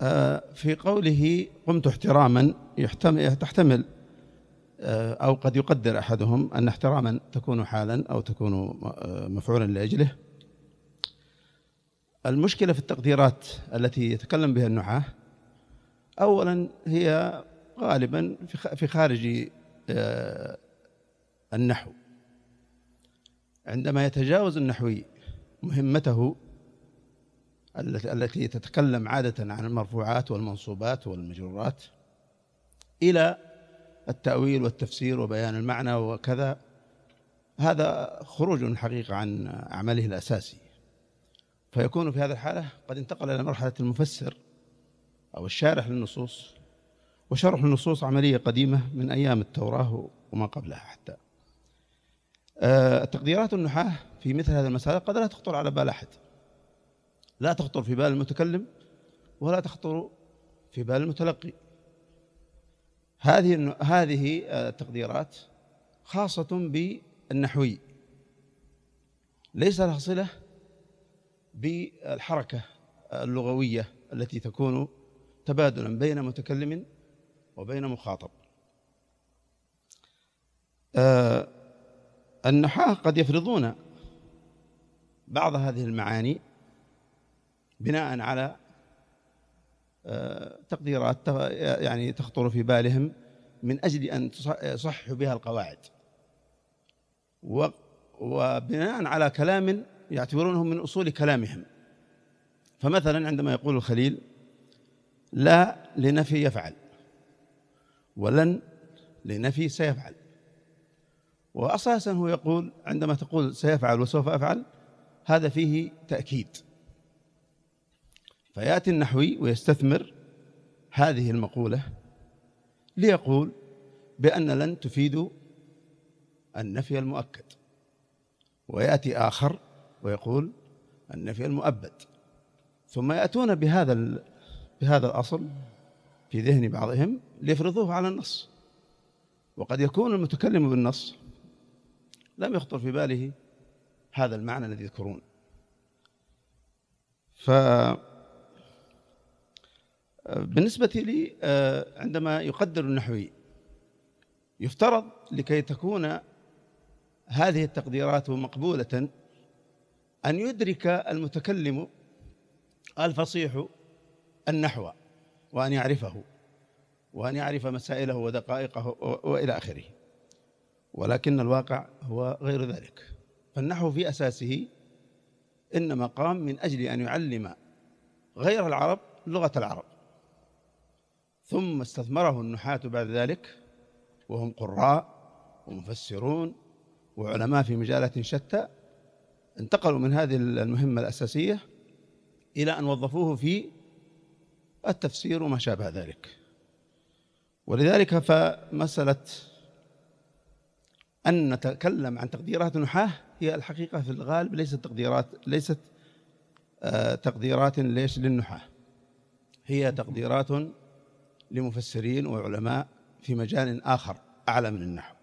آه، في قوله قمت احتراما تحتمل آه، أو قد يقدر أحدهم أن احتراما تكون حالا أو تكون آه، مفعولا لأجله المشكلة في التقديرات التي يتكلم بها النحاة أولا هي غالبا في خارج النحو عندما يتجاوز النحوي مهمته التي تتكلم عادة عن المرفوعات والمنصوبات والمجرورات إلى التأويل والتفسير وبيان المعنى وكذا هذا خروج الحقيقة عن عمله الأساسي فيكون في هذه الحالة قد انتقل إلى مرحلة المفسر أو الشارح للنصوص وشرح النصوص عملية قديمة من أيام التوراة وما قبلها حتى آه، تقديرات النحاة في مثل هذه المسألة قد لا تخطر على بال أحد لا تخطر في بال المتكلم ولا تخطر في بال المتلقي هذه هذه التقديرات خاصة بالنحوي ليس لها صلة بالحركة اللغوية التي تكون تبادلا بين متكلم وبين مخاطب آه، النحاة قد يفرضون بعض هذه المعاني بناء على آه، تقديرات يعني تخطر في بالهم من أجل أن يصححوا بها القواعد وبناء على كلام يعتبرونه من أصول كلامهم فمثلا عندما يقول الخليل لا لنفي يفعل ولن لنفي سيفعل وأساسا هو يقول عندما تقول سيفعل وسوف أفعل هذا فيه تأكيد فيأتي النحوي ويستثمر هذه المقولة ليقول بأن لن تفيد النفي المؤكد ويأتي آخر ويقول النفي المؤبد ثم يأتون بهذا بهذا الأصل في ذهن بعضهم ليفرضوه على النص وقد يكون المتكلم بالنص لم يخطر في باله هذا المعنى الذي يذكرون ف بالنسبة لي آه، عندما يقدر النحوي يفترض لكي تكون هذه التقديرات مقبولة أن يدرك المتكلم الفصيح النحو وأن يعرفه وأن يعرف مسائله ودقائقه وإلى آخره ولكن الواقع هو غير ذلك فالنحو في أساسه إنما قام من أجل أن يعلم غير العرب لغة العرب ثم استثمره النحاة بعد ذلك وهم قراء ومفسرون وعلماء في مجالات شتى انتقلوا من هذه المهمة الأساسية إلى أن وظفوه في التفسير وما شابه ذلك ولذلك فمسألة أن نتكلم عن تقديرات النحاة هي الحقيقة في الغالب ليست تقديرات ليست آه، تقديرات ليش للنحاة هي تقديرات لمفسرين وعلماء في مجال آخر أعلى من النحو